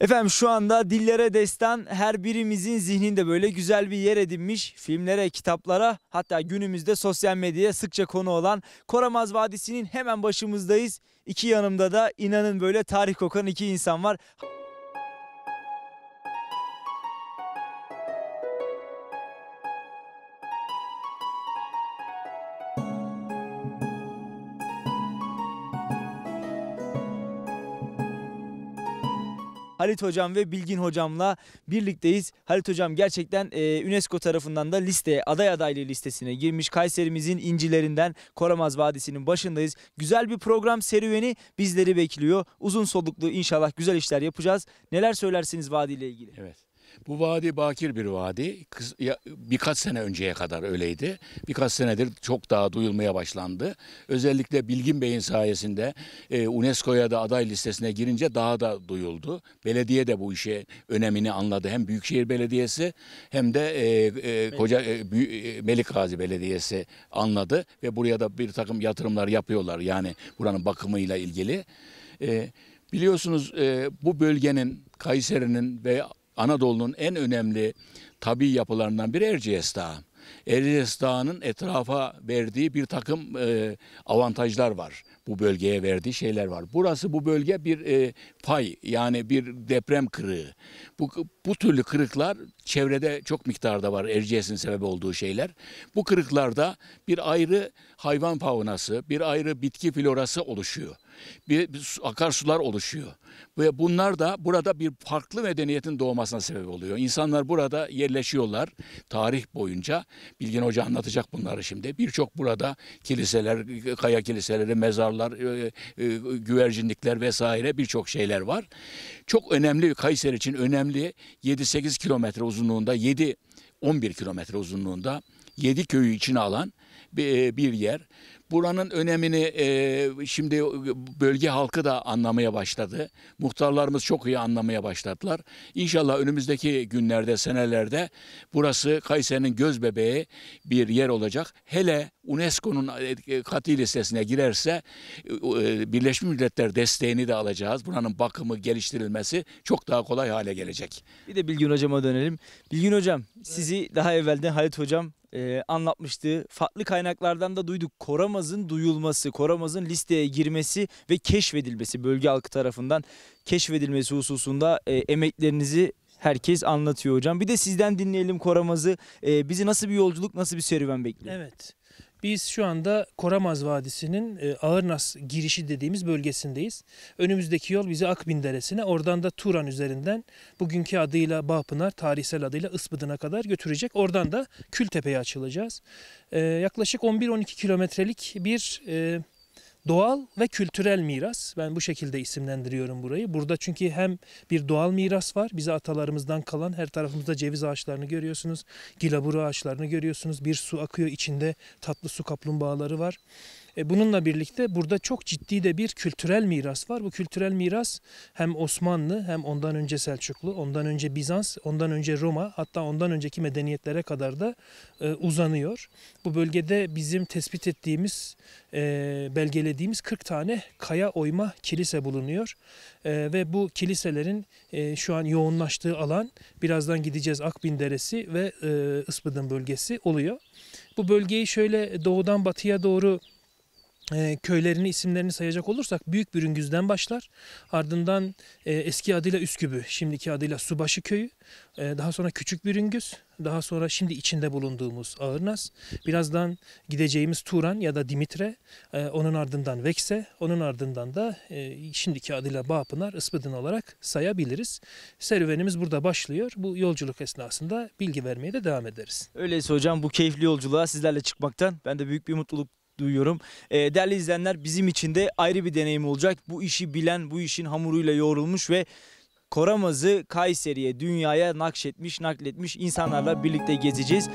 Efendim şu anda dillere destan her birimizin zihninde böyle güzel bir yer edinmiş filmlere, kitaplara hatta günümüzde sosyal medyaya sıkça konu olan Koramaz Vadisi'nin hemen başımızdayız. İki yanımda da inanın böyle tarih kokan iki insan var. Halit Hocam ve Bilgin Hocam'la birlikteyiz. Halit Hocam gerçekten e, UNESCO tarafından da liste, aday adaylığı listesine girmiş. Kayserimizin incilerinden Koramaz Vadisi'nin başındayız. Güzel bir program serüveni bizleri bekliyor. Uzun soluklu inşallah güzel işler yapacağız. Neler söylersiniz vadiyle ilgili? Evet. Bu vadi bakir bir vadi. Birkaç sene önceye kadar öyleydi. Birkaç senedir çok daha duyulmaya başlandı. Özellikle Bilgin Bey'in sayesinde e, UNESCO'ya da aday listesine girince daha da duyuldu. Belediye de bu işe önemini anladı. Hem Büyükşehir Belediyesi hem de e, e, Koca Melik Belediyesi anladı ve buraya da bir takım yatırımlar yapıyorlar. Yani buranın bakımıyla ilgili. Biliyorsunuz bu bölgenin Kayseri'nin ve Anadolu'nun en önemli tabi yapılarından biri Erciyes Dağı. Erciyes Dağı'nın etrafa verdiği bir takım e, avantajlar var. Bu bölgeye verdiği şeyler var. Burası bu bölge bir e, pay yani bir deprem kırığı. Bu, bu türlü kırıklar çevrede çok miktarda var Erciyes'in sebebi olduğu şeyler. Bu kırıklarda bir ayrı hayvan faunası, bir ayrı bitki florası oluşuyor bir, bir akarsular oluşuyor. Ve bunlar da burada bir farklı medeniyetin doğmasına sebep oluyor. İnsanlar burada yerleşiyorlar tarih boyunca. Bilgin Hoca anlatacak bunları şimdi. Birçok burada kiliseler, kaya kiliseleri, mezarlar, e, e, güvercinlikler vesaire birçok şeyler var. Çok önemli, Kayseri için önemli 7-8 kilometre uzunluğunda, 7-11 kilometre uzunluğunda yedi köyü içine alan bir e, yer. Buranın önemini e, şimdi bölge halkı da anlamaya başladı. Muhtarlarımız çok iyi anlamaya başladılar. İnşallah önümüzdeki günlerde, senelerde burası Kayseri'nin göz bebeği bir yer olacak. Hele UNESCO'nun e, katil listesine girerse Birleşmiş Milletler desteğini de alacağız. Buranın bakımı, geliştirilmesi çok daha kolay hale gelecek. Bir de Bilgin Hocam'a dönelim. Bilgin Hocam sizi daha evvelden Halit Hocam e, anlatmıştı. Farklı kaynaklardan da duyduk. Koramaz'ın duyulması, Koramaz'ın listeye girmesi ve keşfedilmesi, bölge halkı tarafından keşfedilmesi hususunda e, emeklerinizi herkes anlatıyor hocam. Bir de sizden dinleyelim Koramaz'ı. E, bizi nasıl bir yolculuk, nasıl bir serüven bekliyor? Evet. Biz şu anda Koramaz Vadisi'nin e, Ağırnas girişi dediğimiz bölgesindeyiz. Önümüzdeki yol bizi Akbin Deresi'ne oradan da Turan üzerinden bugünkü adıyla Bağpınar, tarihsel adıyla Ispıdın'a kadar götürecek. Oradan da Kültepe'ye açılacağız. E, yaklaşık 11-12 kilometrelik bir e, Doğal ve kültürel miras. Ben bu şekilde isimlendiriyorum burayı. Burada çünkü hem bir doğal miras var. Bize atalarımızdan kalan her tarafımızda ceviz ağaçlarını görüyorsunuz. Gilaburu ağaçlarını görüyorsunuz. Bir su akıyor içinde tatlı su kaplumbağaları var. E, bununla birlikte burada çok ciddi de bir kültürel miras var. Bu kültürel miras hem Osmanlı hem ondan önce Selçuklu, ondan önce Bizans, ondan önce Roma hatta ondan önceki medeniyetlere kadar da e, uzanıyor. Bu bölgede bizim tespit ettiğimiz, e, belgelediğimiz 40 tane kaya oyma kilise bulunuyor. Ve bu kiliselerin şu an yoğunlaştığı alan birazdan gideceğiz Akbin Deresi ve Ispıdın bölgesi oluyor. Bu bölgeyi şöyle doğudan batıya doğru e, köylerini isimlerini sayacak olursak Büyük Bürüngüz'den başlar. Ardından e, eski adıyla Üskübü, şimdiki adıyla Subaşı Köyü. E, daha sonra Küçük Bürüngüz, daha sonra şimdi içinde bulunduğumuz Ağırnaz. Birazdan gideceğimiz Turan ya da Dimitre, onun ardından Vekse, onun ardından da şimdiki adıyla Bağpınar, Ispıdın olarak sayabiliriz. Serüvenimiz burada başlıyor. Bu yolculuk esnasında bilgi vermeye de devam ederiz. Öyleyse hocam bu keyifli yolculuğa sizlerle çıkmaktan ben de büyük bir mutluluk duyuyorum. E, değerli izleyenler bizim için de ayrı bir deneyim olacak. Bu işi bilen, bu işin hamuruyla yoğrulmuş ve Koramaz'ı Kayseri'ye, dünyaya nakşetmiş, nakletmiş insanlarla birlikte gezeceğiz.